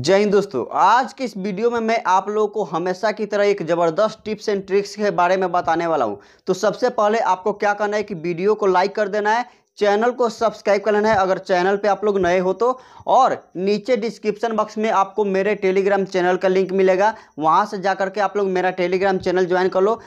जय हिंद दोस्तों आज के इस वीडियो में मैं आप लोगों को हमेशा की तरह एक ज़बरदस्त टिप्स एंड ट्रिक्स के बारे में बताने वाला हूं तो सबसे पहले आपको क्या करना है कि वीडियो को लाइक कर देना है चैनल को सब्सक्राइब कर लेना है अगर चैनल पे आप लोग नए हो तो और नीचे डिस्क्रिप्शन बॉक्स में आपको मेरे टेलीग्राम चैनल का लिंक मिलेगा वहाँ से जा करके आप लोग मेरा टेलीग्राम चैनल ज्वाइन कर लो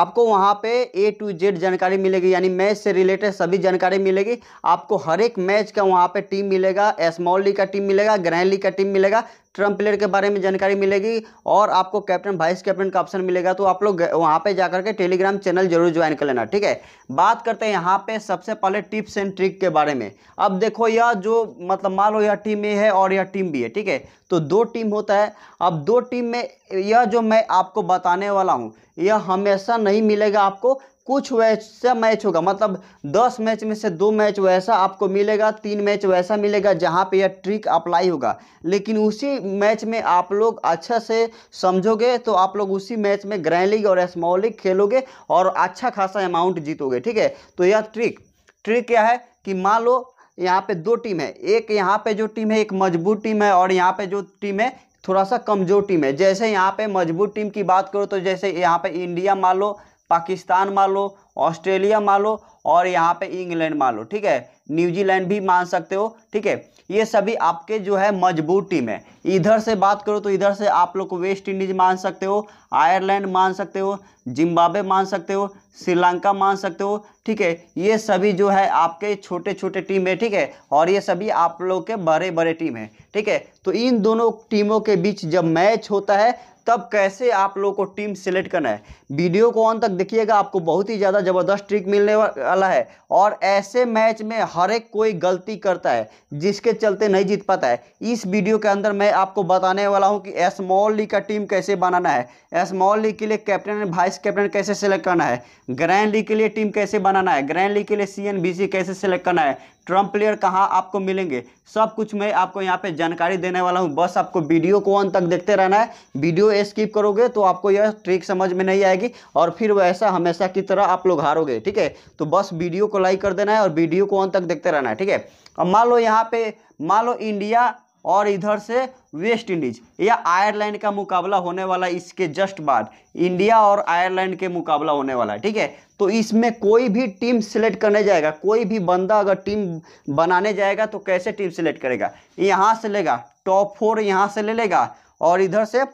आपको वहाँ पे ए टू जेड जानकारी मिलेगी यानी मैच से रिलेटेड सभी जानकारी मिलेगी आपको हर एक मैच का वहाँ पर टीम मिलेगा स्मॉल लीग का टीम मिलेगा ग्रैंड लीग का टीम मिलेगा ट्रम्प प्लेयर के बारे में जानकारी मिलेगी और आपको कैप्टन वाइस कैप्टन का ऑप्शन मिलेगा तो आप लोग वहाँ पे जाकर के टेलीग्राम चैनल जरूर ज्वाइन कर लेना ठीक है बात करते हैं यहाँ पे सबसे पहले टिप्स एंड ट्रिक के बारे में अब देखो यह जो मतलब मान लो यह टीम ए है और यह टीम बी है ठीक है तो दो टीम होता है अब दो टीम में यह जो मैं आपको बताने वाला हूँ यह हमेशा नहीं मिलेगा आपको कुछ वैसा मैच होगा मतलब दस मैच में से दो मैच वैसा आपको मिलेगा तीन मैच वैसा मिलेगा जहाँ पे यह ट्रिक अप्लाई होगा लेकिन उसी मैच में आप लोग अच्छा से समझोगे तो आप लोग उसी मैच में ग्रैंड लीग और स्मॉल लीग खेलोगे और अच्छा खासा अमाउंट जीतोगे ठीक है तो यह ट्रिक ट्रिक क्या है कि मान लो यहाँ पे दो टीम है एक यहाँ पर जो टीम है एक मजबूत टीम है और यहाँ पर जो टीम है थोड़ा सा कमज़ोर टीम है जैसे यहाँ पे मजबूत टीम की बात करो तो जैसे यहाँ पे इंडिया मान लो पाकिस्तान मान लो ऑस्ट्रेलिया मान लो और यहाँ पे इंग्लैंड मान लो ठीक है न्यूजीलैंड भी मान सकते हो ठीक है ये सभी आपके जो है मजबूत टीम है इधर से बात करो तो इधर से आप लोग वेस्ट इंडीज मान सकते हो आयरलैंड मान सकते हो जिम्बाब्वे मान सकते हो श्रीलंका मान सकते हो ठीक है ये सभी जो है आपके छोटे छोटे टीम है ठीक है और ये सभी आप लोग के बड़े बड़े टीम है ठीक है तो इन दोनों टीमों के बीच जब मैच होता है तब कैसे आप लोगों को टीम सेलेक्ट करना है वीडियो को ऑन तक देखिएगा आपको बहुत ही ज़्यादा ज़्यादा ज़बरदस्त ट्रिक मिलने वाला है और ऐसे मैच में हर एक कोई गलती करता है जिसके चलते नहीं जीत पाता है इस वीडियो के अंदर मैं आपको बताने वाला हूँ कि स्मॉल लीग का टीम कैसे बनाना है स्मॉल लीग के लिए कैप्टन एंड वाइस कैप्टन कैसे सेलेक्ट करना है ग्रैंड लीग के लिए टीम कैसे बनाना है ग्रैंड लीग के लिए सी कैसे सेलेक्ट करना है ट्रम्प प्लेयर कहाँ आपको मिलेंगे सब कुछ मैं आपको यहाँ पे जानकारी देने वाला हूँ बस आपको वीडियो को अंत तक देखते रहना है वीडियो स्किप करोगे तो आपको यह ट्रिक समझ में नहीं आएगी और फिर वैसा हमेशा की तरह आप लोग हारोगे ठीक है तो बस वीडियो को लाइक कर देना है और वीडियो को अंत तक देखते रहना है ठीक है अब मान लो यहाँ पे मान लो इंडिया और इधर से वेस्ट इंडीज या आयरलैंड का मुकाबला होने वाला इसके जस्ट बाद इंडिया और आयरलैंड के मुकाबला होने वाला है ठीक है तो इसमें कोई भी टीम सिलेक्ट करने जाएगा कोई भी बंदा अगर टीम बनाने जाएगा तो कैसे टीम सिलेक्ट करेगा यहाँ से लेगा टॉप फोर यहाँ से ले लेगा और इधर से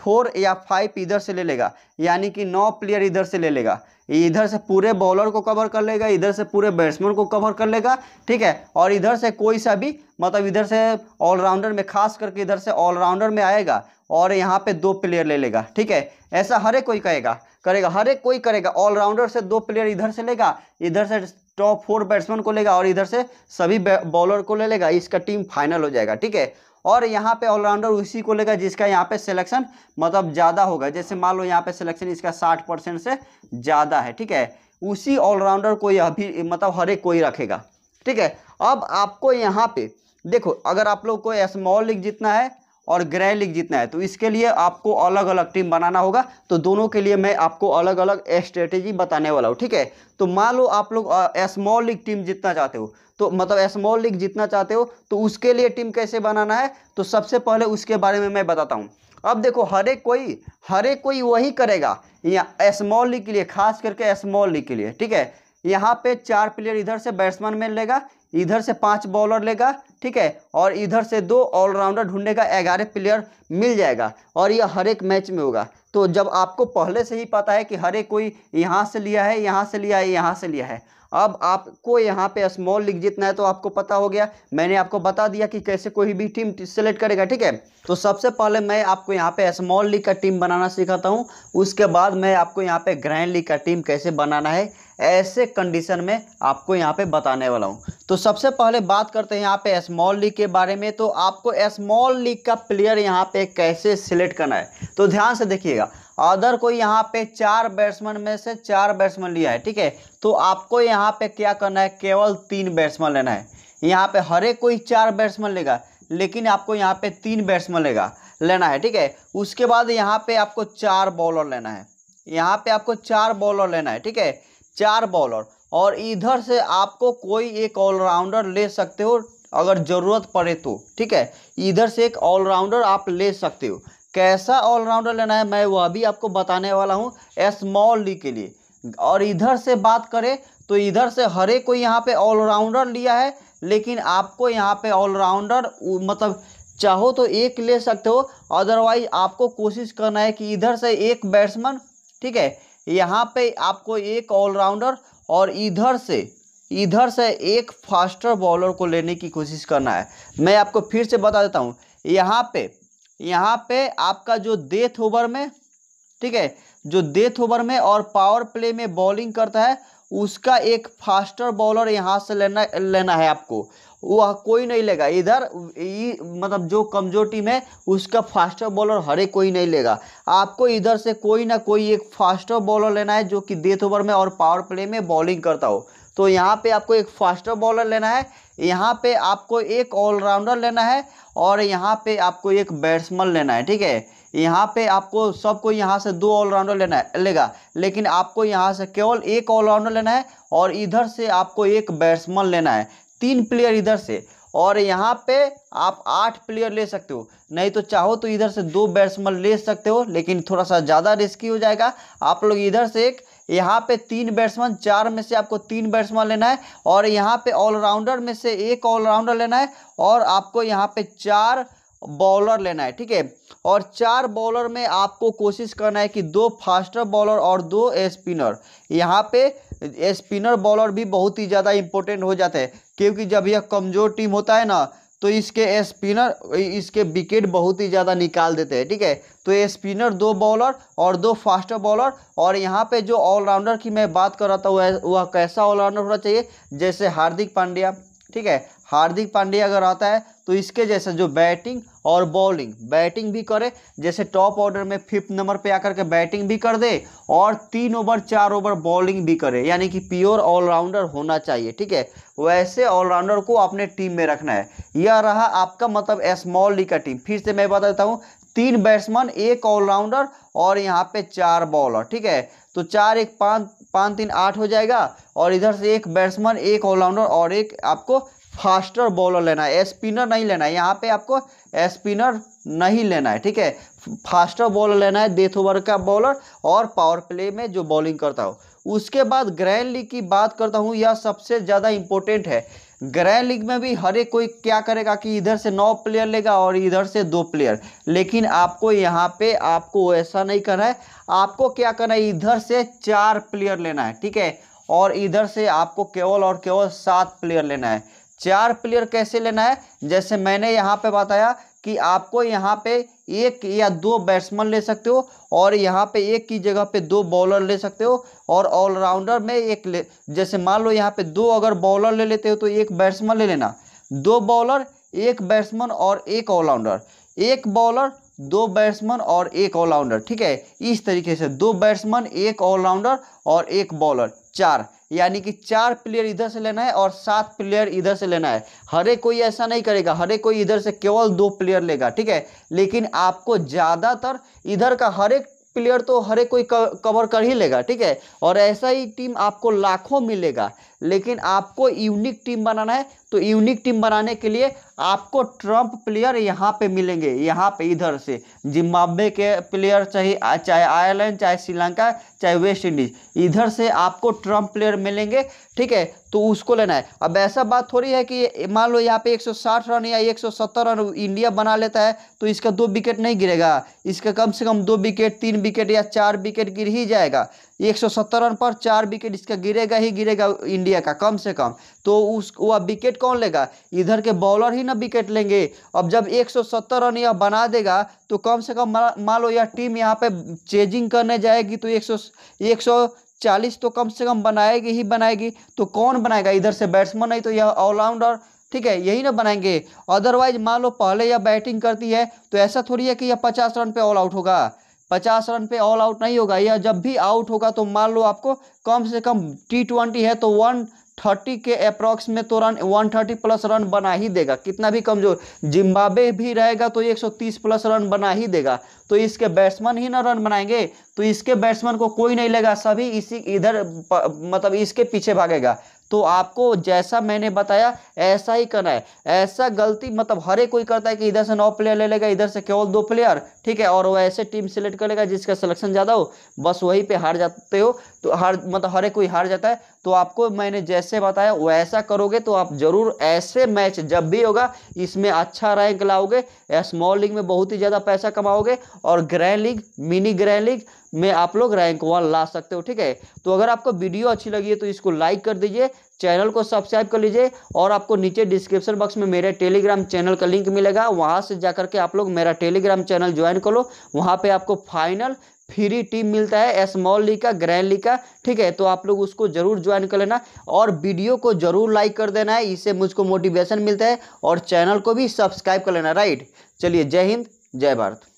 फोर या फाइव इधर से ले लेगा यानी कि नौ प्लेयर इधर से ले लेगा इधर से पूरे बॉलर को कवर कर लेगा इधर से पूरे बैट्समैन को कवर कर लेगा ठीक है और इधर से कोई सा भी मतलब इधर से ऑलराउंडर में खास करके इधर से ऑलराउंडर में आएगा और यहाँ पे दो प्लेयर ले लेगा ठीक है ऐसा हर एक कोई कहेगा करेगा हर एक कोई करेगा ऑलराउंडर से दो प्लेयर इधर से लेगा इधर से टॉप फोर बैट्समैन को लेगा और इधर से सभी बॉलर को ले लेगा इसका टीम फाइनल हो जाएगा ठीक है और यहाँ पे ऑलराउंडर उसी को लेगा जिसका यहाँ पे सिलेक्शन मतलब ज़्यादा होगा जैसे मान लो यहाँ पे सिलेक्शन इसका साठ परसेंट से ज़्यादा है ठीक है उसी ऑलराउंडर को यह भी मतलब हर एक कोई रखेगा ठीक है अब आपको यहाँ पे देखो अगर आप लोग को स्मॉल लीग जीतना है और ग्रे लीग जीतना है तो इसके लिए आपको अलग अलग टीम बनाना होगा तो दोनों के लिए मैं आपको अलग अलग स्ट्रेटेजी बताने वाला हूँ ठीक है तो मान लो आप लोग स्मॉल लीग टीम जीतना चाहते हो तो मतलब स्मॉल लीग जीतना चाहते हो तो उसके लिए टीम कैसे बनाना है तो सबसे पहले उसके बारे में मैं बताता हूँ अब देखो हर एक कोई हर एक कोई वही करेगा या स्मॉल लीग के लिए खास करके स्मॉल लीग के लिए ठीक है यहाँ पे चार प्लेयर इधर से बैट्समैन में लेगा इधर से पाँच बॉलर लेगा ठीक है और इधर से दो ऑलराउंडर ढूंढेगा ग्यारह प्लेयर मिल जाएगा और यह हर एक मैच में होगा तो जब आपको पहले से ही पता है कि हर एक कोई यहाँ से लिया है यहाँ से लिया है यहाँ से लिया है अब आपको यहाँ पे स्मॉल लीग जीतना है तो आपको पता हो गया मैंने आपको बता दिया कि कैसे कोई भी टीम सेलेक्ट करेगा ठीक है तो सबसे पहले मैं आपको यहाँ पे स्मॉल लीग का टीम बनाना सिखाता हूँ उसके बाद मैं आपको यहाँ पे ग्रैंड लीग का टीम कैसे बनाना है ऐसे कंडीशन में आपको यहाँ पे बताने वाला हूँ तो सबसे पहले बात करते हैं यहाँ पे स्मॉल लीग के बारे में तो आपको स्मॉल लीग का प्लेयर यहाँ पे कैसे सिलेक्ट करना है तो ध्यान से देखिएगा अदर कोई यहाँ पे चार बैट्समैन में से चार बैट्समैन लिया है ठीक है तो आपको यहाँ पे क्या करना है केवल तीन बैट्समैन लेना है यहाँ पे हर एक कोई चार बैट्समैन लेगा लेकिन आपको यहाँ पे तीन बैट्समैन लेगा लेना है ठीक है उसके बाद यहाँ पे आपको चार बॉलर लेना है यहाँ पे आपको चार बॉलर लेना है ठीक है चार बॉलर और इधर से आपको कोई एक ऑलराउंडर ले सकते हो अगर ज़रूरत पड़े तो ठीक है इधर से एक ऑलराउंडर आप ले सकते हो कैसा ऑलराउंडर लेना है मैं वह भी आपको बताने वाला हूँ स्मॉल लीग के लिए और इधर से बात करें तो इधर से हर एक को यहाँ पे ऑलराउंडर लिया है लेकिन आपको यहाँ पे ऑलराउंडर मतलब चाहो तो एक ले सकते हो अदरवाइज आपको कोशिश करना है कि इधर से एक बैट्समैन ठीक है यहाँ पे आपको एक ऑलराउंडर और इधर से इधर से एक फास्टर बॉलर को लेने की कोशिश करना है मैं आपको फिर से बता देता हूँ यहाँ पे यहाँ पे आपका जो डेथ ओवर में ठीक है जो डेथ ओवर में और पावर प्ले में बॉलिंग करता है उसका एक फास्टर बॉलर यहाँ से लेना लेना है आपको वह कोई नहीं लेगा इधर मतलब जो कमज़ोर टीम है उसका फास्टर बॉलर हरे कोई नहीं लेगा आपको इधर से कोई ना कोई एक फास्टर बॉलर लेना है जो कि डेथ ओवर में और पावर प्ले में बॉलिंग करता हो तो यहाँ पे आपको एक फास्टर बॉलर लेना है यहाँ पे आपको एक ऑलराउंडर लेना है और यहाँ पे आपको एक बैट्समैन लेना है ठीक है यहाँ पे आपको सबको यहाँ से दो ऑलराउंडर लेना है लेगा लेकिन आपको यहाँ से केवल एक ऑलराउंडर लेना है और इधर से आपको एक बैट्समैन लेना है तीन प्लेयर इधर से और यहाँ पे आप आठ प्लेयर ले सकते हो नहीं तो चाहो तो इधर से दो बैट्समैन ले सकते हो लेकिन थोड़ा सा ज़्यादा रिस्की हो जाएगा आप लोग इधर से एक यहाँ पे तीन बैट्समैन चार में से आपको तीन बैट्समैन लेना है और यहाँ पे ऑलराउंडर में से एक ऑलराउंडर लेना है और आपको यहाँ पे चार बॉलर लेना है ठीक है और चार बॉलर में आपको कोशिश करना है कि दो फास्टर बॉलर और दो स्पिनर यहाँ पे स्पिनर बॉलर भी बहुत ही ज़्यादा इम्पोर्टेंट हो जाते हैं क्योंकि जब यह कमज़ोर टीम होता है ना तो इसके स्पिनर इसके विकेट बहुत ही ज़्यादा निकाल देते हैं ठीक है तो स्पिनर दो बॉलर और दो फास्टर बॉलर और यहाँ पे जो ऑलराउंडर की मैं बात कर रहा था वह वह कैसा ऑलराउंडर होना चाहिए जैसे हार्दिक पांड्या ठीक है हार्दिक पांड्या अगर आता है तो इसके जैसे जो बैटिंग और बॉलिंग बैटिंग भी करे जैसे टॉप ऑर्डर में फिफ्थ नंबर पे आकर के बैटिंग भी कर दे और तीन ओवर चार ओवर बॉलिंग भी करे यानी कि प्योर ऑलराउंडर होना चाहिए ठीक है वैसे ऑलराउंडर को अपने टीम में रखना है यह रहा आपका मतलब स्मॉल लीग का टीम फिर से मैं बता देता हूँ तीन बैट्समैन एक ऑलराउंडर और यहाँ पे चार बॉलर ठीक है तो चार एक पाँच पाँच तीन आठ हो जाएगा और इधर से एक बैट्समैन एक ऑलराउंडर और एक आपको फास्टर बॉलर लेना है स्पिनर नहीं लेना है यहाँ पे आपको स्पिनर नहीं लेना है ठीक है फास्टर बॉलर लेना है डेथ ओवर का बॉलर और पावर प्ले में जो बॉलिंग करता हो उसके बाद ग्रैंड लीग की बात करता हूँ यह सबसे ज़्यादा इंपॉर्टेंट है ग्रैंड लीग में भी हर एक कोई क्या करेगा कि इधर से नौ प्लेयर लेगा और इधर से दो प्लेयर लेकिन आपको यहाँ पे आपको ऐसा नहीं करना है आपको क्या करना है इधर से चार प्लेयर लेना है ठीक है और इधर से आपको केवल और केवल सात प्लेयर लेना है चार प्लेयर कैसे लेना है जैसे मैंने यहाँ पे बताया कि आपको यहाँ पे एक या दो बैट्समैन ले सकते हो और यहाँ पे एक की जगह पे दो बॉलर ले सकते हो और ऑलराउंडर में एक ले जैसे मान लो यहाँ पे दो अगर बॉलर ले लेते हो तो एक बैट्समैन ले लेना दो बॉलर एक बैट्समैन और एक ऑलराउंडर एक बॉलर दो बैट्समैन और एक ऑलराउंडर ठीक है इस तरीके से दो बैट्समैन एक ऑलराउंडर और एक बॉलर चार यानी कि चार प्लेयर इधर से लेना है और सात प्लेयर इधर से लेना है एक कोई ऐसा नहीं करेगा हरे कोई इधर से केवल दो प्लेयर लेगा ठीक है लेकिन आपको ज़्यादातर इधर का हर एक प्लेयर तो हर एक कोई कवर कर ही लेगा ठीक है और ऐसा ही टीम आपको लाखों मिलेगा लेकिन आपको यूनिक टीम बनाना है तो यूनिक टीम बनाने के लिए आपको ट्रंप प्लेयर यहाँ पे मिलेंगे यहाँ पे इधर से जिम्बाब्वे के प्लेयर चाहिए चाहे आयरलैंड चाहे श्रीलंका चाहे वेस्ट इंडीज इधर से आपको ट्रंप प्लेयर मिलेंगे ठीक है तो उसको लेना है अब ऐसा बात थोड़ी है कि मान लो यहाँ पे 160 रन या 170 रन इंडिया बना लेता है तो इसका दो विकेट नहीं गिरेगा इसका कम से कम दो विकेट तीन विकेट या चार विकेट गिर ही जाएगा 170 रन पर चार विकेट इसका गिरेगा ही गिरेगा इंडिया का कम से कम तो उस वह विकेट कौन लेगा इधर के बॉलर ही ना विकेट लेंगे अब जब 170 रन यह बना देगा तो कम से कम मान लो यह टीम यहाँ पे चेजिंग करने जाएगी तो 100 140 तो कम से कम बनाएगी ही बनाएगी तो कौन बनाएगा इधर से बैट्समैन नहीं तो यह ऑलराउंडर ठीक है यही ना बनाएंगे अदरवाइज मान लो पहले यह बैटिंग करती है तो ऐसा थोड़ी है कि यह पचास रन पे ऑल आउट होगा पचास रन पे ऑल आउट नहीं होगा या जब भी आउट होगा तो मान लो आपको कम से कम टी ट्वेंटी है तो वन थर्टी के अप्रॉक्स में तो run one thirty plus run बना ही देगा कितना भी कमजोर जिम्बाब्वे भी रहेगा तो एक सौ तीस प्लस रन बना ही देगा तो इसके बैट्समैन ही ना रन बनाएंगे तो इसके बैट्समैन को कोई नहीं लेगा सभी इसी इधर मतलब इसके पीछे भागेगा तो आपको जैसा मैंने बताया ऐसा ही करना है ऐसा गलती मतलब हर एक कोई करता है कि इधर से नौ प्लेयर ले लेगा इधर से केवल दो प्लेयर ठीक है और वो ऐसे टीम सेलेक्ट कर लेगा जिसका सिलेक्शन ज़्यादा हो बस वहीं पे हार जाते हो तो हर मतलब हर एक कोई हार जाता है तो आपको मैंने जैसे बताया वैसा करोगे तो आप जरूर ऐसे मैच जब भी होगा इसमें अच्छा रैंक लाओगे स्मॉल लीग में बहुत ही ज़्यादा पैसा कमाओगे और grand league mini grand league में आप लोग रैंक वन ला सकते हो ठीक है तो अगर आपको वीडियो अच्छी लगी है तो इसको लाइक कर दीजिए चैनल को सब्सक्राइब कर लीजिए और आपको नीचे डिस्क्रिप्शन बॉक्स में मेरे टेलीग्राम चैनल का लिंक मिलेगा वहाँ से जाकर के आप लोग मेरा टेलीग्राम चैनल ज्वाइन कर लो वहाँ पर आपको फाइनल फ्री टीम मिलता है स्मॉल लीग का ग्रैंड लीग का ठीक है तो आप लोग उसको जरूर ज्वाइन कर लेना और वीडियो को जरूर लाइक कर देना है इससे मुझको मोटिवेशन मिलता है और चैनल को भी सब्सक्राइब कर लेना राइट चलिए जय हिंद जय भारत